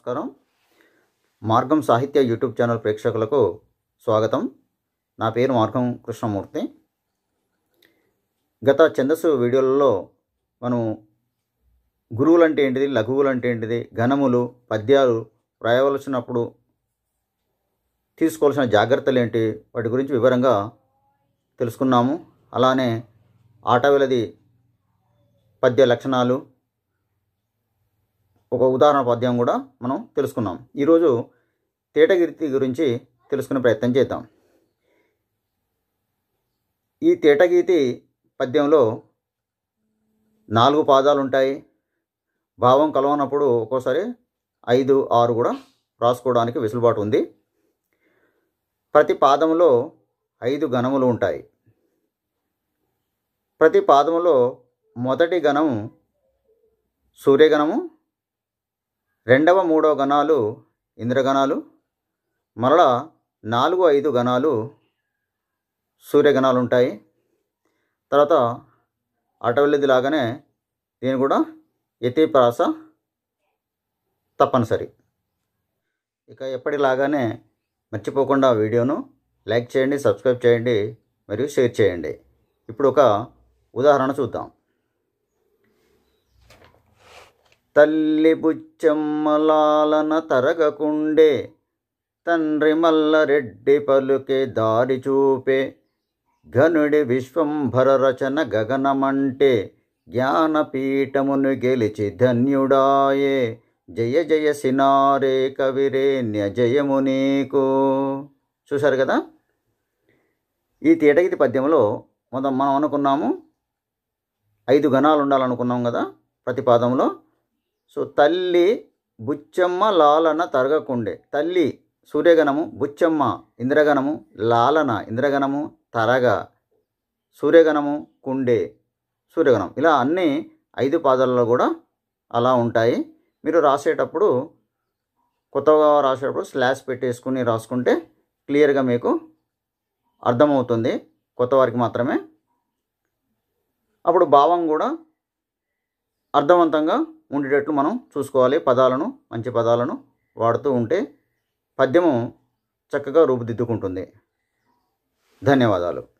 నమస్కారం మార్గం సాహిత్య యూట్యూబ్ ఛానల్ ప్రేక్షకులకు స్వాగతం నా పేరు మార్గం కృష్ణమూర్తి గత ఛందస్సు వీడియోలలో మనం గురువులు అంటే ఏంటిది లఘువులు అంటే ఏంటిది ఘనములు పద్యాలు రాయవలసినప్పుడు తీసుకోవాల్సిన జాగ్రత్తలు ఏంటి వాటి గురించి వివరంగా తెలుసుకున్నాము అలానే ఆటవిలది పద్య లక్షణాలు ఒక ఉదాహరణ పద్యం కూడా మనం తెలుసుకున్నాం ఈరోజు తేటగిరి గురించి తెలుసుకునే ప్రయత్నం చేద్దాం ఈ తేటగీతి పద్యంలో నాలుగు పాదాలు ఉంటాయి భావం కలవనప్పుడు ఒక్కోసారి ఐదు ఆరు కూడా రాసుకోవడానికి వెసులుబాటు ఉంది ప్రతి పాదంలో ఐదు గణములు ఉంటాయి ప్రతి పాదంలో మొదటి గణం సూర్యగణము రెండవ మూడవ గణాలు ఇంద్రగణాలు మరలా నాలుగు ఐదు గణాలు సూర్యగణాలు ఉంటాయి తర్వాత అటవల్లిది లాగానే దీని కూడా యతిప్రాస తప్పనిసరి ఇక ఎప్పటిలాగానే మర్చిపోకుండా వీడియోను లైక్ చేయండి సబ్స్క్రైబ్ చేయండి మరియు షేర్ చేయండి ఇప్పుడు ఒక ఉదాహరణ చూద్దాం తల్లి బుచ్చెమ్మలాలన తరగకుండే తండ్రి మల్లరెడ్డి పలుకే దారి చూపే ఘనుడి విశ్వంభర రచన గగనమంటే జ్ఞానపీఠమును గెలిచి ధన్యుడాయే జయ జయ సినారే కవిరే న్యజయము నీకు చూశారు కదా ఈ తేటగిరి పద్యంలో మనం మనం అనుకున్నాము ఐదు గణాలు ఉండాలనుకున్నాం కదా ప్రతిపాదంలో పాదంలో సో తల్లి బుచ్చమ్మ లాలన తరగకుండే తల్లి సూర్యగణము బుచ్చమ్మ ఇంద్రగణము లాలన ఇంద్రగణము తరగ సూర్యగణము కుండే సూర్యగణం ఇలా అన్నీ ఐదు పాదాలలో కూడా అలా ఉంటాయి మీరు రాసేటప్పుడు కొత్తగా రాసేటప్పుడు స్లాష్ పెట్టేసుకుని రాసుకుంటే క్లియర్గా మీకు అర్థమవుతుంది కొత్త వారికి మాత్రమే అప్పుడు భావం కూడా అర్థవంతంగా ఉండేటట్లు మనం చూసుకోవాలి పదాలను మంచి పదాలను వాడుతూ ఉంటే పద్యము చక్కగా రూపుదిద్దుకుంటుంది ధన్యవాదాలు